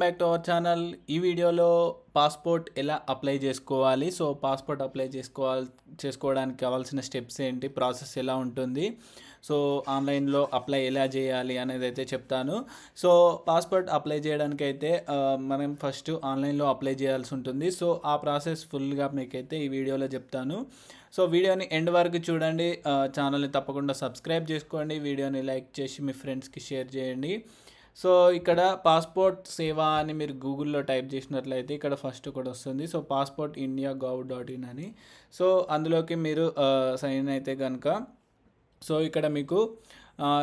back to our channel ఈ వీడియోలో passport ఎలా అప్లై చేసుకోవాలి సో పాస్పోర్ట్ అప్లై చేసుకోవాలి చేసుకోవడానికి కావాల్సిన స్టెప్స్ ఏంటి ప్రాసెస్ ఎలా ఉంటుంది సో ఆన్లైన్లో అప్లై ఎలా చేయాలి అనేది అయితే చెప్తాను సో పాస్పోర్ట్ అప్లై చేయడానికి అయితే మనం ఫస్ట్ ఆన్లైన్లో అప్లై చేయాల్సి ఉంటుంది సో ఆ ప్రాసెస్ ఫుల్గా మీకైతే ఈ వీడియోలో చెప్తాను సో వీడియోని ఎండ్ వరకు చూడండి ఛానల్ని తప్పకుండా సబ్స్క్రైబ్ చేసుకోండి వీడియోని లైక్ చేసి మీ ఫ్రెండ్స్కి షేర్ చేయండి సో ఇక్కడ పాస్పోర్ట్ సేవ అని మీరు గూగుల్లో టైప్ చేసినట్లయితే ఇక్కడ ఫస్ట్ కూడా వస్తుంది so passport India gov dot in అని సో అందులోకి మీరు సైన్ అయితే కనుక సో ఇక్కడ మీకు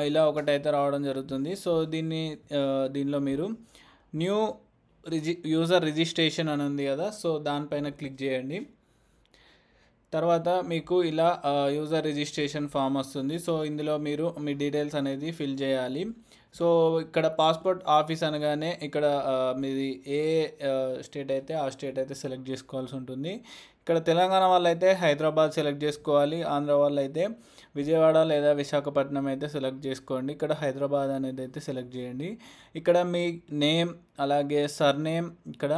ఇలా ఒకటైతే రావడం జరుగుతుంది సో దీన్ని దీనిలో మీరు న్యూ రిజి యూజర్ రిజిస్ట్రేషన్ అని ఉంది కదా సో దానిపైన క్లిక్ చేయండి తర్వాత మీకు ఇలా యూజర్ రిజిస్ట్రేషన్ ఫామ్ వస్తుంది సో ఇందులో మీరు మీ డీటెయిల్స్ అనేది ఫిల్ చేయాలి సో ఇక్కడ పాస్పోర్ట్ ఆఫీస్ అనగానే ఇక్కడ మీది ఏ స్టేట్ అయితే ఆ స్టేట్ అయితే సెలెక్ట్ చేసుకోవాల్సి ఉంటుంది ఇక్కడ తెలంగాణ వాళ్ళు అయితే హైదరాబాద్ సెలెక్ట్ చేసుకోవాలి ఆంధ్ర వాళ్ళు అయితే విజయవాడ లేదా విశాఖపట్నం అయితే సెలెక్ట్ చేసుకోండి ఇక్కడ హైదరాబాద్ అనేది అయితే సెలెక్ట్ చేయండి ఇక్కడ మీ నేమ్ అలాగే సర్నేమ్ ఇక్కడ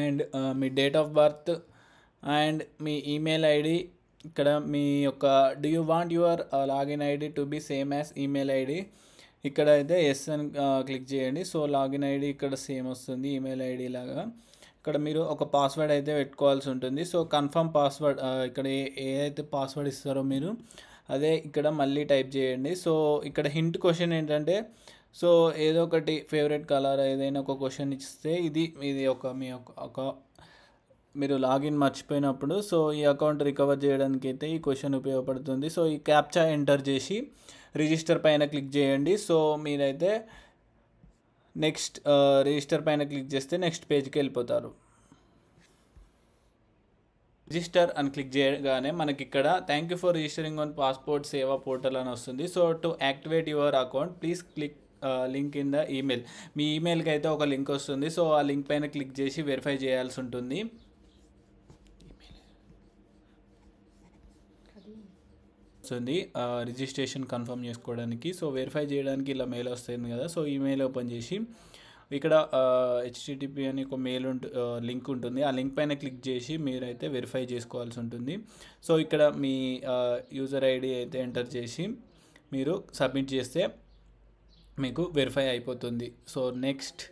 అండ్ మీ డేట్ ఆఫ్ బర్త్ అండ్ మీ ఈమెయిల్ ఐడి ఇక్కడ మీ యొక్క do you want your login ID to be same as email ID ఇక్కడ అయితే ఎస్ అని క్లిక్ చేయండి సో లాగిన్ ఐడి ఇక్కడ సేమ్ వస్తుంది ఈమెయిల్ ఐడి లాగా ఇక్కడ మీరు ఒక పాస్వర్డ్ అయితే పెట్టుకోవాల్సి ఉంటుంది సో కన్ఫర్మ్ పాస్వర్డ్ ఇక్కడ ఏదైతే పాస్వర్డ్ ఇస్తారో మీరు అదే ఇక్కడ మళ్ళీ టైప్ చేయండి సో ఇక్కడ హింట్ క్వశ్చన్ ఏంటంటే సో ఏదో ఒకటి ఫేవరెట్ కలర్ ఏదైనా ఒక క్వశ్చన్ ఇస్తే ఇది ఇది ఒక మీ ఒక మీరు లాగిన్ మర్చిపోయినప్పుడు సో ఈ అకౌంట్ రికవర్ చేయడానికి అయితే ఈ క్వశ్చన్ ఉపయోగపడుతుంది సో ఈ క్యాప్చా ఎంటర్ చేసి రిజిస్టర్ పైన క్లిక్ చేయండి సో మీరైతే నెక్స్ట్ రిజిస్టర్ పైన క్లిక్ చేస్తే నెక్స్ట్ పేజ్కి వెళ్ళిపోతారు రిజిస్టర్ అని క్లిక్ చేయగానే మనకి ఇక్కడ thank you for registering on passport Seva portal అని వస్తుంది so to activate your account please click link in the email మీ ఈమెయిల్కి అయితే ఒక లింక్ వస్తుంది సో ఆ లింక్ పైన క్లిక్ చేసి వెరిఫై చేయాల్సి ఉంటుంది వస్తుంది రిజిస్ట్రేషన్ కన్ఫర్మ్ చేసుకోవడానికి సో వెరిఫై చేయడానికి ఇలా మెయిల్ వస్తుంది కదా సో ఈమెయిల్ ఓపెన్ చేసి ఇక్కడ హెచ్టిటిపి అని ఒక మెయిల్ ఉంటు లింక్ ఉంటుంది ఆ లింక్ పైన క్లిక్ చేసి మీరైతే వెరిఫై చేసుకోవాల్సి ఉంటుంది సో ఇక్కడ మీ యూజర్ ఐడి అయితే ఎంటర్ చేసి మీరు సబ్మిట్ చేస్తే మీకు వెరిఫై అయిపోతుంది సో నెక్స్ట్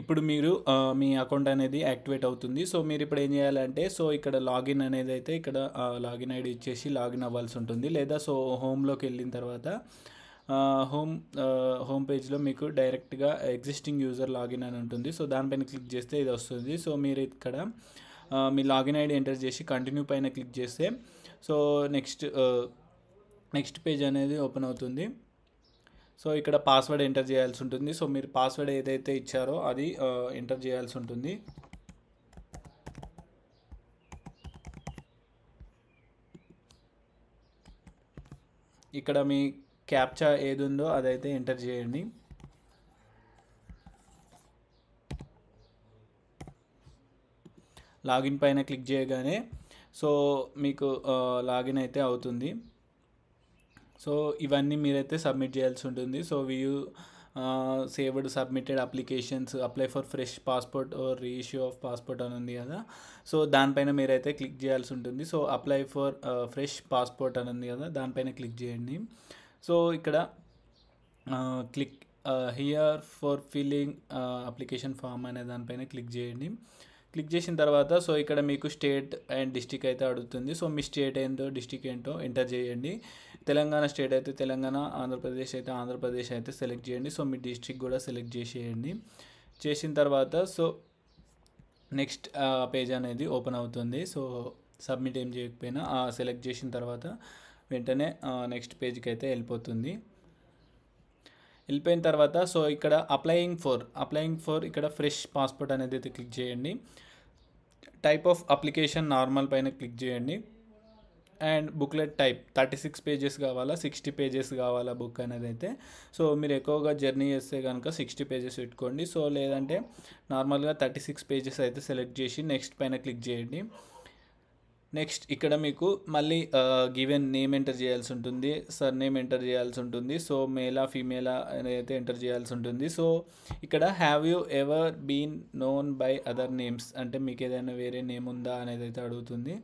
ఇప్పుడు మీరు మీ అకౌంట్ అనేది యాక్టివేట్ అవుతుంది సో మీరు ఇప్పుడు ఏం చేయాలంటే సో ఇక్కడ లాగిన్ అనేది అయితే ఇక్కడ లాగిన్ ఐడి ఇచ్చేసి లాగిన్ అవ్వాల్సి ఉంటుంది లేదా సో హోమ్లోకి వెళ్ళిన తర్వాత హోమ్ హోమ్ పేజ్లో మీకు డైరెక్ట్గా ఎగ్జిస్టింగ్ యూజర్ లాగిన్ అని ఉంటుంది సో దానిపైన క్లిక్ చేస్తే ఇది వస్తుంది సో మీరు ఇక్కడ మీ లాగిన్ ఐడి ఎంటర్ చేసి కంటిన్యూ పైన క్లిక్ చేస్తే సో నెక్స్ట్ నెక్స్ట్ పేజ్ అనేది ఓపెన్ అవుతుంది సో ఇక్కడ పాస్వర్డ్ ఎంటర్ చేయాల్సి ఉంటుంది సో మీరు పాస్వర్డ్ ఏదైతే ఇచ్చారో అది ఎంటర్ చేయాల్సి ఉంటుంది ఇక్కడ మీ క్యాప్చా ఏది ఉందో అదైతే ఎంటర్ చేయండి లాగిన్ పైన క్లిక్ చేయగానే సో మీకు లాగిన్ అయితే అవుతుంది సో ఇవన్నీ మీరైతే సబ్మిట్ చేయాల్సి ఉంటుంది so view saved submitted applications apply for fresh passport or reissue of passport అని ఉంది కదా సో దానిపైన మీరైతే క్లిక్ చేయాల్సి ఉంటుంది so apply for fresh passport అని ఉంది కదా దానిపైన క్లిక్ చేయండి సో ఇక్కడ click here for filling application form అనే దానిపైన క్లిక్ చేయండి క్లిక్ చేసిన తర్వాత సో ఇక్కడ మీకు స్టేట్ అండ్ డిస్టిక్ అయితే అడుగుతుంది సో మీ స్టేట్ ఏంటో డిస్టిక్ ఏంటో ఎంటర్ చేయండి తెలంగాణ స్టేట్ అయితే తెలంగాణ ఆంధ్రప్రదేశ్ అయితే ఆంధ్రప్రదేశ్ అయితే సెలెక్ట్ చేయండి సో మీ డిస్టిక్ కూడా సెలెక్ట్ చేసేయండి చేసిన తర్వాత సో నెక్స్ట్ పేజ్ అనేది ఓపెన్ అవుతుంది సో సబ్మిట్ ఏం చేయకపోయినా సెలెక్ట్ చేసిన తర్వాత వెంటనే నెక్స్ట్ పేజ్కి అయితే వెళ్ళిపోతుంది వెళ్ళిపోయిన తర్వాత సో ఇక్కడ అప్లయింగ్ ఫర్ అప్లయింగ్ ఫర్ ఇక్కడ ఫ్రెష్ పాస్పోర్ట్ అనేది అయితే క్లిక్ చేయండి టైప్ ఆఫ్ అప్లికేషన్ నార్మల్ పైన క్లిక్ చేయండి and booklet type thirty six pages కావాలా సిక్స్టీ పేజెస్ కావాలా బుక్ అనేది అయితే సో మీరు ఎక్కువగా జర్నీ చేస్తే కనుక సిక్స్టీ పేజెస్ పెట్టుకోండి సో లేదంటే నార్మల్గా థర్టీ సిక్స్ పేజెస్ అయితే సెలెక్ట్ చేసి నెక్స్ట్ పైన క్లిక్ చేయండి నెక్స్ట్ ఇక్కడ మీకు మళ్ళీ గివెన్ నేమ్ ఎంటర్ చేయాల్సి ఉంటుంది సర్ నేమ్ ఎంటర్ చేయాల్సి ఉంటుంది సో మేలా ఫీమేలా అయితే ఎంటర్ చేయాల్సి ఉంటుంది సో ఇక్కడ have you ever been known by other names అంటే మీకు ఏదైనా వేరే నేమ్ ఉందా అనేది అయితే అడుగుతుంది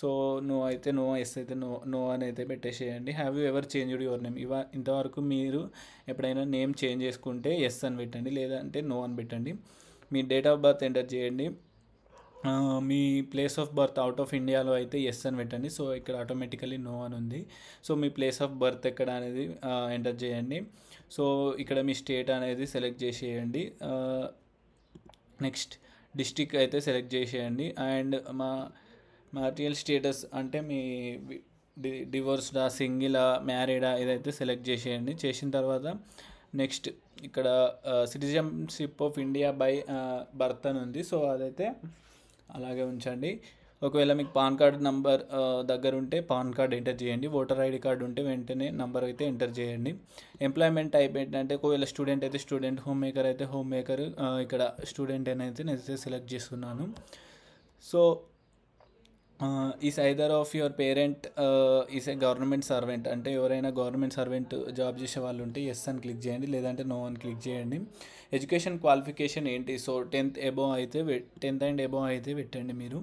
సో నో అయితే నో ఎస్ అయితే నో నో అని అయితే పెట్టేసేయండి have you ever change your name ఇవా ఇంతవరకు మీరు ఎప్పుడైనా నేమ్ చేంజ్ చేసుకుంటే ఎస్ అని పెట్టండి లేదంటే నో అని పెట్టండి మీ డేట్ ఆఫ్ బర్త్ ఎంటర్ చేయండి మీ place of birth out of ఇండియాలో అయితే ఎస్ అని పెట్టండి సో ఇక్కడ ఆటోమేటికలీ నో అని ఉంది సో మీ ప్లేస్ ఆఫ్ బర్త్ ఎక్కడ అనేది ఎంటర్ చేయండి సో ఇక్కడ మీ స్టేట్ అనేది సెలెక్ట్ చేసేయండి నెక్స్ట్ డిస్టిక్ అయితే సెలెక్ట్ చేసేయండి అండ్ మా మ్యారియల్ స్టేటస్ అంటే మీ డివోర్స్డా సింగిలా మ్యారీడా ఇదైతే సెలెక్ట్ చేసేయండి చేసిన తర్వాత నెక్స్ట్ ఇక్కడ citizenship of India by birth అని ఉంది సో అదైతే అలాగే ఉంచండి ఒకవేళ మీకు పాన్ కార్డ్ నంబర్ దగ్గర ఉంటే పాన్ కార్డ్ ఎంటర్ చేయండి ఓటర్ ఐడి కార్డ్ ఉంటే వెంటనే నంబర్ అయితే ఎంటర్ చేయండి ఎంప్లాయ్మెంట్ టైప్ ఏంటంటే ఒకవేళ స్టూడెంట్ అయితే స్టూడెంట్ హోమ్ మేకర్ అయితే హోమ్ మేకర్ ఇక్కడ స్టూడెంట్ అయితే నేను అయితే సెలెక్ట్ చేస్తున్నాను so is either of your parent is a government servant అంటే ఎవరైనా గవర్నమెంట్ సర్వెంట్ జాబ్ చేసే వాళ్ళు ఉంటే ఎస్ అని క్లిక్ చేయండి లేదంటే నో అని క్లిక్ చేయండి ఎడ్యుకేషన్ క్వాలిఫికేషన్ ఏంటి సో టెన్త్ ఎబో అయితే టెన్త్ అండ్ ఎబో అయితే పెట్టండి మీరు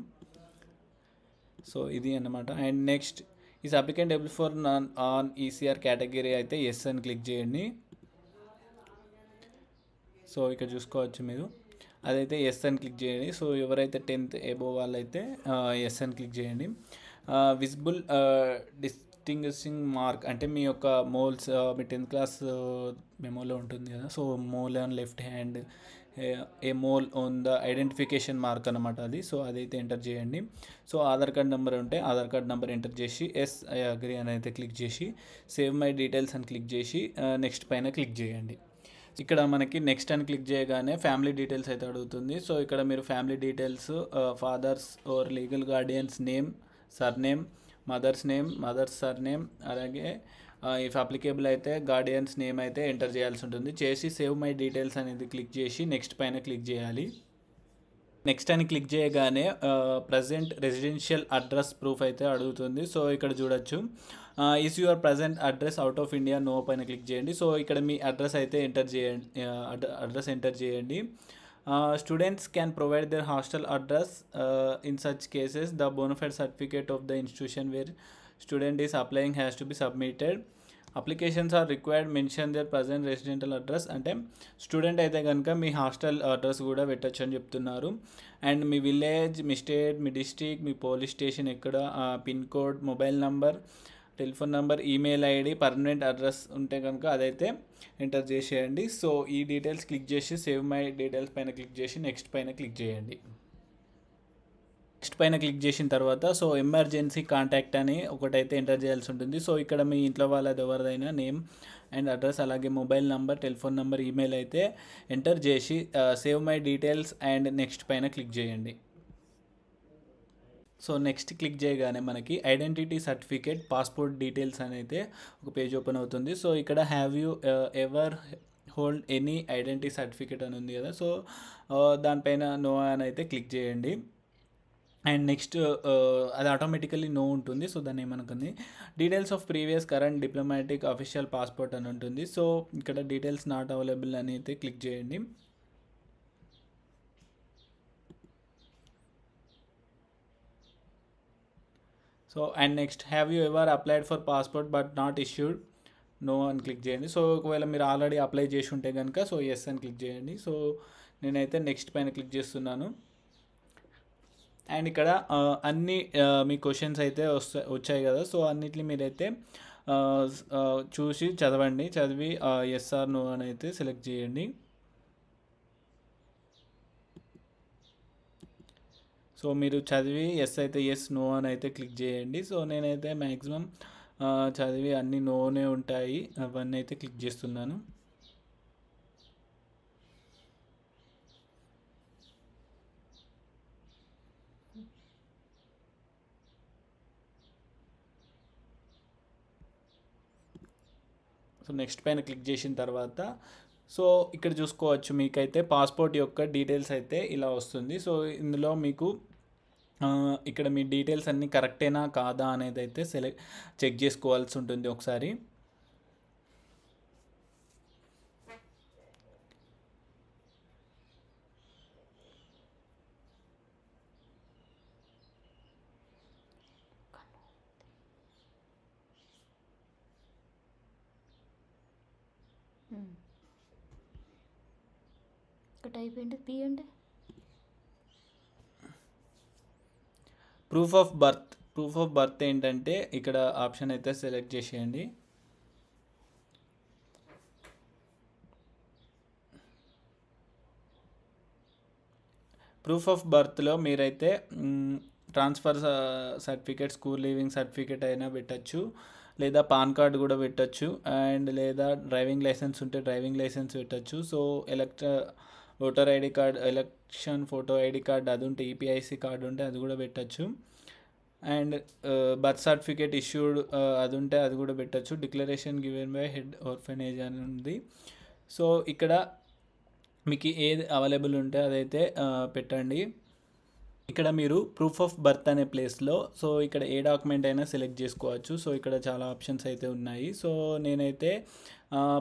సో ఇది అనమాట and next is applicant able for non on ECR category అయితే ఎస్ అని క్లిక్ చేయండి సో ఇక్కడ చూసుకోవచ్చు మీరు అదైతే ఎస్ అని క్లిక్ చేయండి సో ఎవరైతే టెన్త్ ఎబో వాళ్ళైతే ఎస్ అని క్లిక్ చేయండి విజిబుల్ డిస్టింగ్విషింగ్ మార్క్ అంటే మీ యొక్క మోల్స్ మీ టెన్త్ క్లాస్ మెమోలో ఉంటుంది కదా so mole on left hand a mole on the identification mark అనమాట అది సో అదైతే ఎంటర్ చేయండి సో ఆధార్ కార్డ్ నెంబర్ ఉంటే ఆధార్ కార్డ్ నెంబర్ ఎంటర్ చేసి ఎస్ ఐ అగ్రి అని అయితే క్లిక్ చేసి సేవ్ మై డీటెయిల్స్ అని క్లిక్ చేసి నెక్స్ట్ పైన క్లిక్ చేయండి ఇక్కడ మనకి నెక్స్ట్ అని క్లిక్ చేయగానే ఫ్యామిలీ డీటెయిల్స్ అయితే అడుగుతుంది సో ఇక్కడ మీరు family details father's or legal guardian's name surname mother's name mother's surname అలాగే ఇఫ్ uh, అప్లికేబుల్ అయితే గార్డియన్స్ నేమ్ అయితే ఎంటర్ చేయాల్సి ఉంటుంది చేసి సేవ్ మై డీటెయిల్స్ అనేది క్లిక్ చేసి నెక్స్ట్ పైన క్లిక్ చేయాలి నెక్స్ట్ అని క్లిక్ చేయగానే ప్రజెంట్ రెసిడెన్షియల్ అడ్రస్ ప్రూఫ్ అయితే అడుగుతుంది సో ఇక్కడ చూడొచ్చు is your present address out of India no పైన క్లిక్ చేయండి సో ఇక్కడ మీ అడ్రస్ అయితే ఎంటర్ చేయండి అడ్రస్ uh, ఎంటర్ చేయండి students can provide their hostel address in such cases the bonafide certificate of the institution where student is applying has to be submitted applications are required mention their present residential address అంటే student అయితే కనుక మీ hostel address కూడా పెట్టచ్చు అని చెప్తున్నారు and మీ village మీ స్టేట్ మీ డిస్టిక్ మీ పోలీస్ స్టేషన్ ఎక్కడ pin code mobile number telephone number email ID permanent address ఉంటే కనుక అదైతే ఎంటర్ చేసేయండి సో ఈ డీటెయిల్స్ క్లిక్ చేసి సేవ్ మై డీటెయిల్స్ పైన క్లిక్ చేసి నెక్స్ట్ పైన క్లిక్ చేయండి నెక్స్ట్ పైన క్లిక్ చేసిన తర్వాత సో ఎమర్జెన్సీ కాంటాక్ట్ అని ఒకటైతే ఎంటర్ చేయాల్సి ఉంటుంది సో ఇక్కడ మీ ఇంట్లో వాళ్ళది ఎవరిదైనా నేమ్ అండ్ అడ్రస్ అలాగే mobile number telephone number email అయితే ఎంటర్ చేసి save my details and next పైన క్లిక్ చేయండి సో నెక్స్ట్ క్లిక్ చేయగానే మనకి ఐడెంటిటీ సర్టిఫికేట్ పాస్పోర్ట్ డీటెయిల్స్ అని అయితే ఒక పేజ్ ఓపెన్ అవుతుంది సో ఇక్కడ have you ever hold any identity certificate అని ఉంది కదా సో uh, దానిపైన నో అని అయితే క్లిక్ చేయండి అండ్ నెక్స్ట్ uh, uh, అది ఆటోమేటికలీ నో ఉంటుంది సో దాన్ని ఏమనుకుంది details of previous current diplomatic official passport అని ఉంటుంది సో ఇక్కడ డీటెయిల్స్ నాట్ అవైలబుల్ అని అయితే క్లిక్ చేయండి so and next have you ever applied for passport but not issued no అని క్లిక్ చేయండి సో ఒకవేళ మీరు ఆల్రెడీ అప్లై చేసి ఉంటే కనుక సో ఎస్ అని క్లిక్ చేయండి సో నేనైతే నెక్స్ట్ పైన క్లిక్ చేస్తున్నాను అండ్ ఇక్కడ అన్ని మీ క్వశ్చన్స్ అయితే వస్తా వచ్చాయి కదా సో అన్నిటిని మీరైతే చూసి చదవండి చదివి ఎస్ఆర్ నో అని అయితే సెలెక్ట్ చేయండి సో మీరు చదివి ఎస్ అయితే ఎస్ నో అని అయితే క్లిక్ చేయండి సో నేనైతే మ్యాక్సిమం చదివి అన్ని నోనే ఉంటాయి అవన్నీ అయితే క్లిక్ చేస్తున్నాను సో నెక్స్ట్ పైన క్లిక్ చేసిన తర్వాత సో ఇక్కడ చూసుకోవచ్చు మీకైతే పాస్పోర్ట్ యొక్క డీటెయిల్స్ అయితే ఇలా వస్తుంది సో ఇందులో మీకు ఇక్కడ మీ డీటెయిల్స్ అన్నీ కరెక్టేనా కాదా అనేది అయితే సెలెక్ట్ చెక్ చేసుకోవాల్సి ఉంటుంది ఒకసారి ఒకటి అయిపోయింది తీయండి proof of birth proof of birth ఏంటంటే ఇక్కడ ఆప్షన్ అయితే సెలెక్ట్ చేసేయండి ప్రూఫ్ ఆఫ్ బర్త్లో మీరైతే transfer certificate school leaving certificate అయినా పెట్టచ్చు లేదా పాన్ కార్డు కూడా పెట్టచ్చు అండ్ లేదా డ్రైవింగ్ లైసెన్స్ ఉంటే డ్రైవింగ్ లైసెన్స్ పెట్టచ్చు సో ఎలక్ట్ర voter ID card election photo ID card అది ఉంటే ఈపీఐసి e కార్డు ఉంటే అది కూడా పెట్టచ్చు అండ్ బర్త్ సర్టిఫికేట్ ఇష్యూడ్ అది ఉంటే అది కూడా పెట్టచ్చు declaration given by head orphanage అని ఉంది సో ఇక్కడ మీకు ఏది అవైలబుల్ ఉంటే అదైతే పెట్టండి ఇక్కడ మీరు ప్రూఫ్ ఆఫ్ బర్త్ అనే ప్లేస్లో సో ఇక్కడ ఏ డాక్యుమెంట్ అయినా సెలెక్ట్ చేసుకోవచ్చు సో ఇక్కడ చాలా ఆప్షన్స్ అయితే ఉన్నాయి సో నేనైతే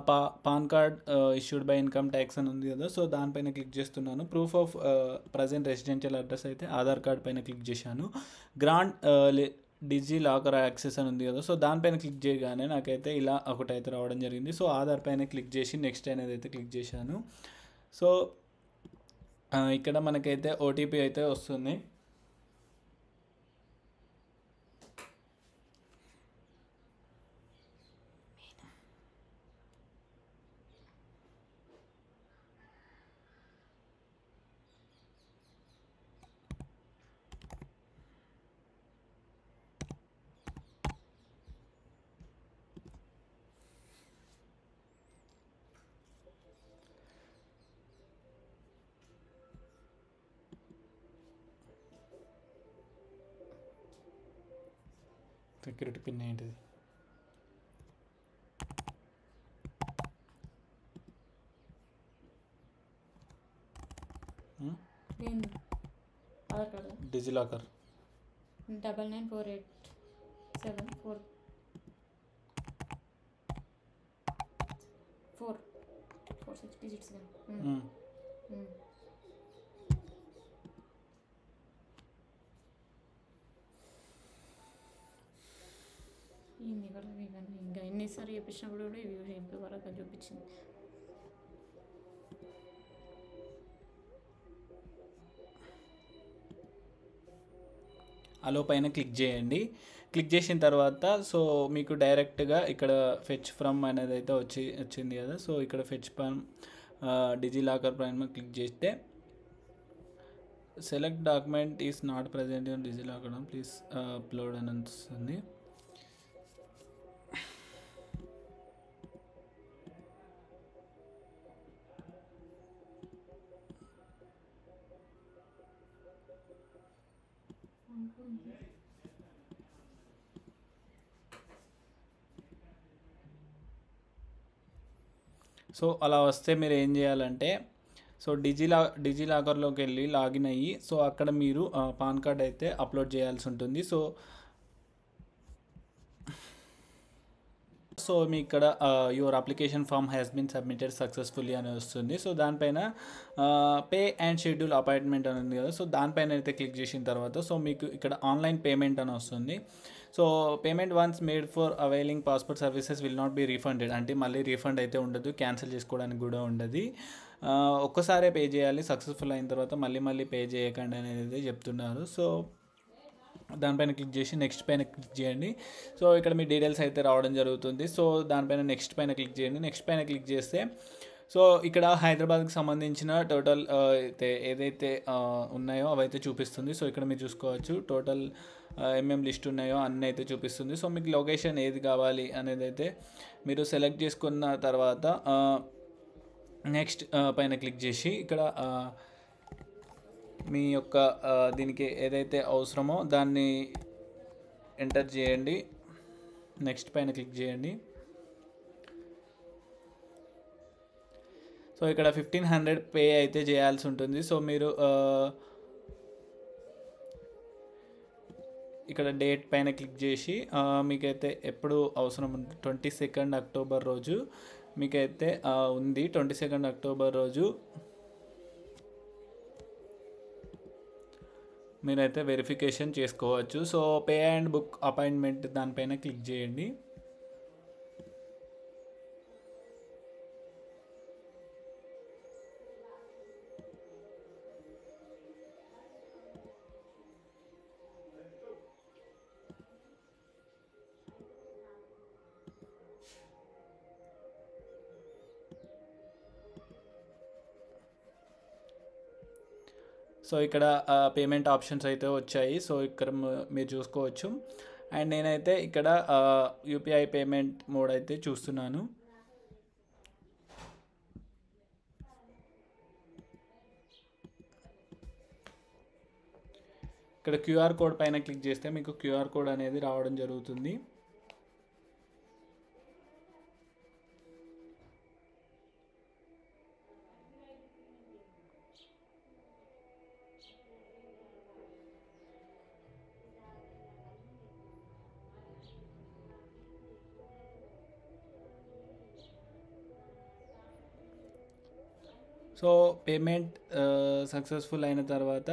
పా PAN card issued by income tax అని ఉంది కదా సో దానిపైన క్లిక్ చేస్తున్నాను proof of present residential address అయితే ఆధార్ కార్డ్ పైన క్లిక్ చేశాను గ్రాండ్ డిజి లాకర్ యాక్సెస్ అని ఉంది కదా సో దానిపైన క్లిక్ చేయగానే నాకైతే ఇలా ఒకటైతే రావడం జరిగింది సో ఆధార్ పైన క్లిక్ చేసి నెక్స్ట్ అనేది అయితే క్లిక్ చేశాను సో ఇక్కడ మనకైతే ఓటీపీ అయితే వస్తుంది సెక్యూరిటీ పిన్ ఏంటిది DigiLocker double nine four eight seven four four four six digits ఇవన్నీ ఇంకా ఎన్నిసార్లు కూడా ఇవి వరకు చూపించింది అలో పైన క్లిక్ చేయండి క్లిక్ చేసిన తర్వాత సో మీకు డైరెక్ట్గా ఇక్కడ ఫెచ్ ఫ్రమ్ అనేది అయితే వచ్చి వచ్చింది కదా సో ఇక్కడ ఫెచ్ ఫ్రమ్ డిజిలాకర్ ప్రైమ్ క్లిక్ చేస్తే select document is not present in locker please upload అని అనిపిస్తుంది సో అలా వస్తే మీరు ఏం చేయాలంటే సో డిజిలా డిజిలాకర్లోకి వెళ్ళి లాగిన్ అయ్యి సో అక్కడ మీరు పాన్ కార్డ్ అయితే అప్లోడ్ చేయాల్సి ఉంటుంది సో సో మీ ఇక్కడ your application form has been submitted successfully అని వస్తుంది సో దానిపైన పే అండ్ షెడ్యూల్ అపాయింట్మెంట్ అని ఉంది కదా సో దానిపైన అయితే క్లిక్ చేసిన తర్వాత సో మీకు ఇక్కడ ఆన్లైన్ పేమెంట్ అని వస్తుంది so payment once made for availing passport services will not be refunded అంటే మళ్ళీ రీఫండ్ అయితే ఉండదు క్యాన్సిల్ చేసుకోవడానికి కూడా ఉండదు ఒక్కసారే పే చేయాలి సక్సెస్ఫుల్ అయిన తర్వాత మళ్ళీ మళ్ళీ పే చేయకండి అనేది చెప్తున్నారు సో దానిపైన క్లిక్ చేసి నెక్స్ట్ పైన క్లిక్ చేయండి సో ఇక్కడ మీ డీటెయిల్స్ అయితే రావడం జరుగుతుంది సో దానిపైన నెక్స్ట్ పైన క్లిక్ చేయండి నెక్స్ట్ పైన క్లిక్ చేస్తే సో ఇక్కడ హైదరాబాద్కి సంబంధించిన టోటల్ అయితే ఏదైతే ఉన్నాయో అవైతే చూపిస్తుంది సో ఇక్కడ మీరు చూసుకోవచ్చు టోటల్ ఏమేం లిస్ట్ ఉన్నాయో అన్నీ అయితే చూపిస్తుంది సో మీకు లొకేషన్ ఏది కావాలి అనేది అయితే మీరు సెలెక్ట్ చేసుకున్న తర్వాత నెక్స్ట్ పైన క్లిక్ చేసి ఇక్కడ మీ యొక్క దీనికి ఏదైతే అవసరమో దాన్ని ఎంటర్ చేయండి నెక్స్ట్ పైన క్లిక్ చేయండి సో ఇక్కడ ఫిఫ్టీన్ హండ్రెడ్ పే అయితే చేయాల్సి ఉంటుంది సో మీరు ఇక్కడ డేట్ పైన క్లిక్ చేసి మీకైతే ఎప్పుడు అవసరం ఉంది ట్వంటీ సెకండ్ అక్టోబర్ రోజు మీకైతే ఉంది ట్వంటీ సెకండ్ అక్టోబర్ రోజు మీరైతే వెరిఫికేషన్ చేసుకోవచ్చు so pay and book appointment దానిపైన క్లిక్ చేయండి సో ఇక్కడ పేమెంట్ ఆప్షన్స్ అయితే వచ్చాయి సో ఇక్కడ మీరు చూసుకోవచ్చు అండ్ నేనైతే ఇక్కడ యూపీఐ పేమెంట్ మోడ్ అయితే చూస్తున్నాను ఇక్కడ క్యూఆర్ కోడ్ పైన క్లిక్ చేస్తే మీకు క్యూఆర్ కోడ్ అనేది రావడం జరుగుతుంది సో పేమెంట్ సక్సెస్ఫుల్ అయిన తర్వాత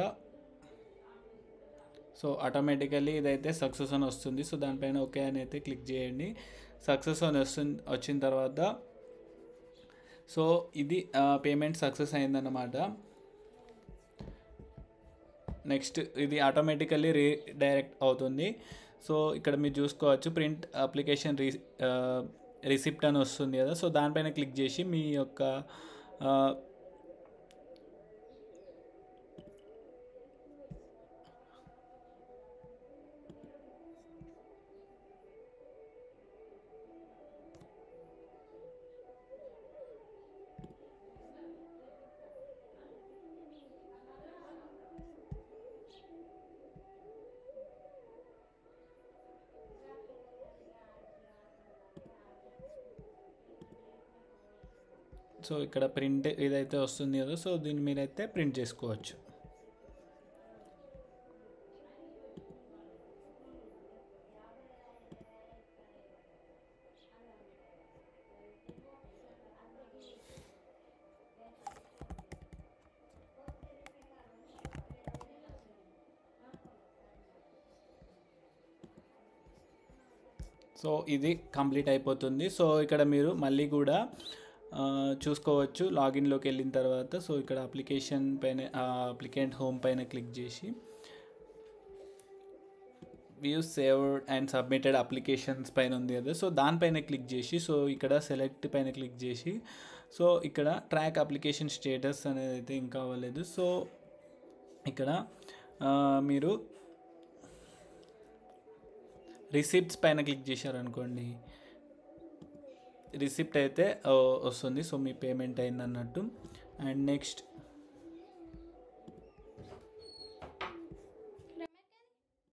సో ఆటోమేటికల్లీ ఇదైతే సక్సెస్ అని వస్తుంది సో దానిపైన ఓకే అని అయితే క్లిక్ చేయండి సక్సెస్ అని వస్తుంది వచ్చిన తర్వాత సో ఇది పేమెంట్ సక్సెస్ అయిందన్నమాట నెక్స్ట్ ఇది ఆటోమేటికల్లీ రీడైరెక్ట్ అవుతుంది సో ఇక్కడ మీరు చూసుకోవచ్చు ప్రింట్ అప్లికేషన్ రీ రిసిప్ట్ అని వస్తుంది కదా సో దానిపైన క్లిక్ చేసి మీ యొక్క సో ఇక్కడ ప్రింట్ ఏదైతే వస్తుంది కదా సో దీన్ని మీరు అయితే ప్రింట్ చేసుకోవచ్చు సో ఇది కంప్లీట్ అయిపోతుంది సో ఇక్కడ మీరు మళ్ళీ కూడా చూసుకోవచ్చు లాగిన్లోకి వెళ్ళిన తర్వాత సో ఇక్కడ అప్లికేషన్ పైన అప్లికెంట్ హోమ్ పైన క్లిక్ చేసి view saved and submitted applications పైన ఉంది కదా సో దానిపైన క్లిక్ చేసి సో ఇక్కడ సెలెక్ట్ పైన క్లిక్ చేసి సో ఇక్కడ ట్రాక్ అప్లికేషన్ స్టేటస్ అనేది అయితే ఇంకా అవ్వలేదు సో ఇక్కడ మీరు రిసిప్ట్స్ పైన క్లిక్ చేశారనుకోండి రిసిప్ట్ అయితే వస్తుంది సో మీ పేమెంట్ అయింది అన్నట్టు అండ్ నెక్స్ట్